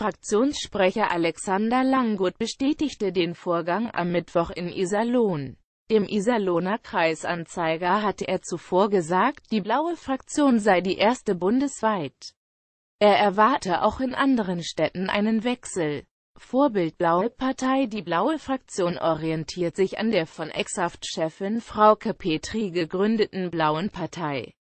Fraktionssprecher Alexander Langgut bestätigte den Vorgang am Mittwoch in Iserlohn. Dem Iserlohner Kreisanzeiger hatte er zuvor gesagt, die blaue Fraktion sei die erste bundesweit. Er erwarte auch in anderen Städten einen Wechsel. Vorbild Blaue Partei Die Blaue Fraktion orientiert sich an der von exhaft chefin Frauke Petri gegründeten Blauen Partei.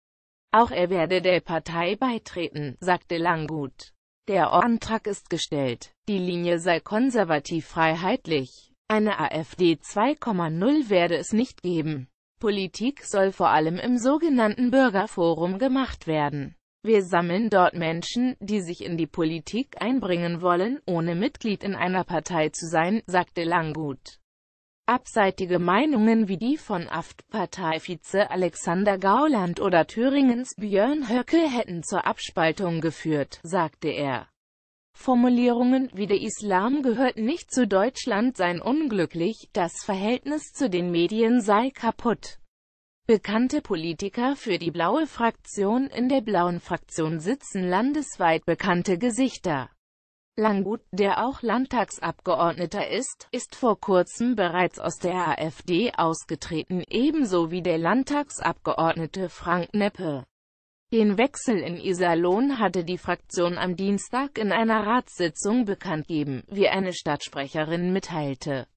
Auch er werde der Partei beitreten, sagte Langgut. Der Antrag ist gestellt. Die Linie sei konservativ-freiheitlich. Eine AfD 2,0 werde es nicht geben. Politik soll vor allem im sogenannten Bürgerforum gemacht werden. Wir sammeln dort Menschen, die sich in die Politik einbringen wollen, ohne Mitglied in einer Partei zu sein, sagte Langgut. Abseitige Meinungen wie die von AFD-Parteivize Alexander Gauland oder Thüringens Björn Höcke hätten zur Abspaltung geführt, sagte er. Formulierungen wie der Islam gehört nicht zu Deutschland seien unglücklich, das Verhältnis zu den Medien sei kaputt. Bekannte Politiker für die blaue Fraktion in der blauen Fraktion sitzen landesweit bekannte Gesichter. Langut, der auch Landtagsabgeordneter ist, ist vor kurzem bereits aus der AfD ausgetreten, ebenso wie der Landtagsabgeordnete Frank Neppe. Den Wechsel in Iserlohn hatte die Fraktion am Dienstag in einer Ratssitzung bekannt gegeben, wie eine Stadtsprecherin mitteilte.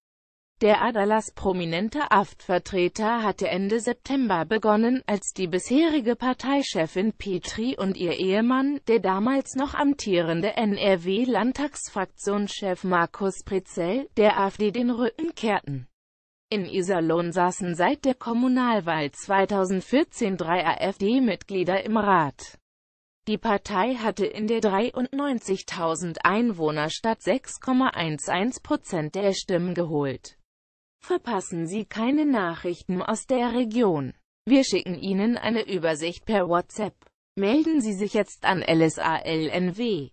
Der Adalas prominenter Aftvertreter hatte Ende September begonnen, als die bisherige Parteichefin Petri und ihr Ehemann, der damals noch amtierende NRW-Landtagsfraktionschef Markus Prezell, der AfD den Rücken kehrten. In Iserlohn saßen seit der Kommunalwahl 2014 drei AfD-Mitglieder im Rat. Die Partei hatte in der 93.000 Einwohner Stadt 6,11 Prozent der Stimmen geholt. Verpassen Sie keine Nachrichten aus der Region. Wir schicken Ihnen eine Übersicht per WhatsApp. Melden Sie sich jetzt an LSALNW.